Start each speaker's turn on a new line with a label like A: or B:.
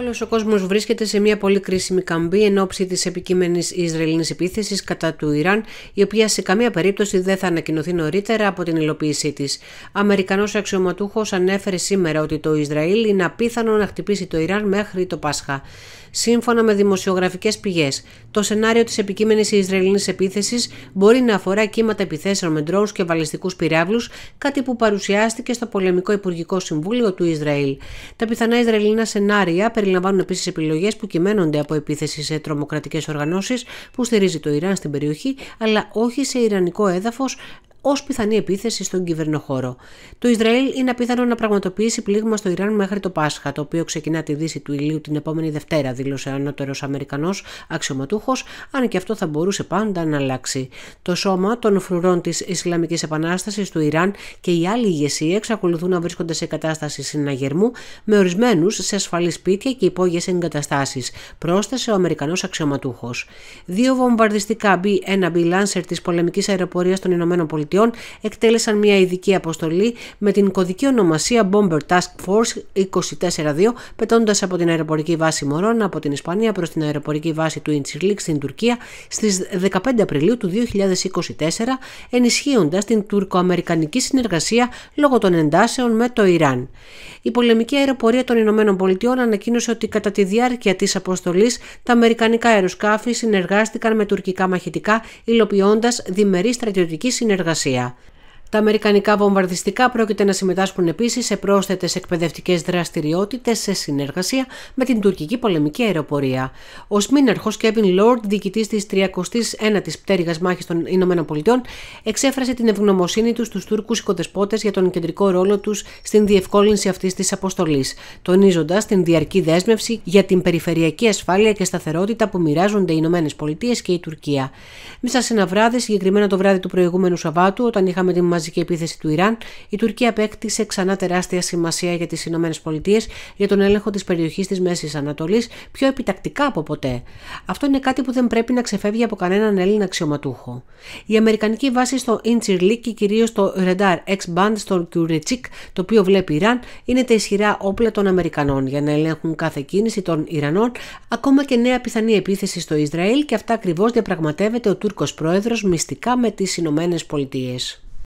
A: Όλος ο κόσμος βρίσκεται σε μια πολύ κρίσιμη καμπή εν ώψη της επικείμενης Ισραηλινής επίθεσης κατά του Ιράν, η οποία σε καμία περίπτωση δεν θα ανακοινωθεί νωρίτερα από την υλοποίησή της. Αμερικανός αξιωματούχος ανέφερε σήμερα ότι το Ισραήλ είναι απίθανο να χτυπήσει το Ιράν μέχρι το Πάσχα. Σύμφωνα με δημοσιογραφικές πηγές, το σενάριο της επικείμενης Ισραηλινής επίθεσης μπορεί να αφορά κύματα επιθέσεων με ντρόους και βαλιστικούς πυράβλους, κάτι που παρουσιάστηκε στο Πολεμικό Υπουργικό Συμβούλιο του Ισραήλ. Τα πιθανά Ισραηλινά σενάρια περιλαμβάνουν επίσης επιλογές που κυμαίνονται από επίθεση σε τρομοκρατικές οργανώσεις που στηρίζει το Ιράν στην περιοχή, αλλά όχι σε Ιρανικό έδαφος ως πιθανή επίθεση στον κυβερνοχώρο. Το Ισραήλ είναι απίθανο να πραγματοποιήσει πλήγμα στο Ιράν μέχρι το Πάσχα, το οποίο ξεκινά τη Δύση του Ηλίου την επόμενη Δευτέρα, δήλωσε ο ανώτερος Αμερικανός αξιωματούχος, αν και αυτό θα μπορούσε πάντα να αλλάξει. Το σώμα των φρουρών της Ισλαμικής Επανάστασης του Ιράν και οι άλλοι ηγεσίε εξακολουθούν να βρίσκονται σε κατάσταση συναγερμού, με ορισμένους σε ασφαλή σπίτια και υπόγειες εγκαταστάσεις, πρόσθεσε ο Αμερικανός αξιωματούχος. Δύο βομβαρδιστικά B1B Lancer της πολεμικής αεροπορίας των ΗΠΑ εκτέλεσαν μια ειδική αποστολή με την κωδική ονομασία Bomber Task Force 24-2 πετώντας από την αεροπορική βάση Μωρών από την Ισπανία προς την αεροπορική βάση του Ιντσιρλίκ στην Τουρκία στις 15 Απριλίου του 2024, ενισχύοντας την τουρκοαμερικανική συνεργασία λόγω των εντάσεων με το Ιράν. Η πολεμική αεροπορία των Ηνωμένων Πολιτειών ανακοίνωσε ότι κατά τη διάρκεια της αποστολής τα αμερικανικά αεροσκάφη συνεργάστηκαν με τουρκικά μαχητικά, υλοποιώντας διμερή στρατιωτική συνεργασία. sea... Τα Αμερικανικά βομβαρδιστικά πρόκειται να συμμετάσχουν επίσης σε πρόσθετες εκπαιδευτικές δραστηριότητες σε συνεργασία με την τουρκική πολεμική αεροπορία. Ο σμήναρχο Κέβιν Λόρντ, διοικητής της 39η πτέρυγας μάχης των Ηνωμένων Πολιτειών, εξέφρασε την ευγνωμοσύνη του στους Τούρκους οικοδεσπότες για τον κεντρικό ρόλο τους στην διευκόλυνση αυτής της αποστολής, τονίζοντας την διαρκή δέσμευση για την περιφερειακή ασφάλεια και σταθερότητα που μοιράζονται οι Ηνωμένες Πολιτείες και η Τουρκία. Μέσα σε ένα βράδυ, συγκεκριμένα το βράδυ του προηγούμενου Σαββάτου, όταν είχαμε την μαζική επίθεση του Ιράν, η Τουρκία απέκτησε ξανά τεράστια σημασία για τις ΗΠΑ για τον έλεγχο της περιοχής της Μέσης Ανατολής πιο επιτακτικά από ποτέ. Αυτό είναι κάτι που δεν πρέπει να ξεφεύγει από κανέναν Έλληνα αξιωματούχο. Η Αμερικανική βάση στο Ιντσιρλίκ και κυρίως στο Ρεντάρ X-Band στο Κιουρετσίκ, το οποίο βλέπει Ιράν, είναι τα ισχυρά όπλα των Αμερικανών για να ελέγχουν κάθε κίνηση των Ιρανών, ακόμα και νέα πιθανή επίθεση στο Ισραήλ και αυτά ακριβώς διαπραγματεύεται ο Τούρκος πρόεδρος μυστικά με τις Ηνωμένες Πολιτείες.